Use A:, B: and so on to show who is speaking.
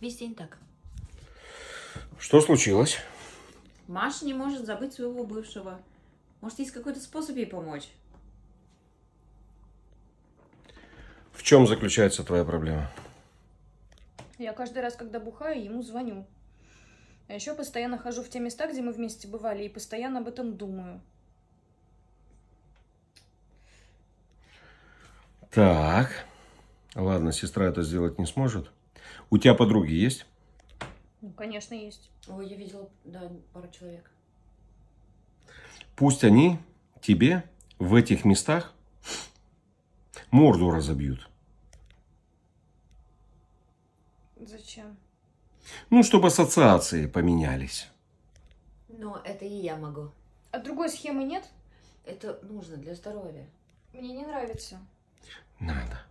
A: Весь день так.
B: Что случилось?
A: Маша не может забыть своего бывшего. Может, есть какой-то способ ей помочь?
C: В чем заключается твоя проблема?
D: Я каждый раз, когда бухаю, ему звоню. А еще постоянно хожу в те места, где мы вместе бывали, и постоянно об этом думаю.
C: Так. Ладно, сестра это сделать не сможет. У тебя подруги есть?
E: Ну, конечно, есть. Ой, я видела, да, пару человек.
C: Пусть они тебе в этих местах морду разобьют. Зачем? Ну, чтобы ассоциации поменялись.
F: Но это и я могу. А другой схемы нет? Это нужно для здоровья.
B: Мне не нравится. Надо.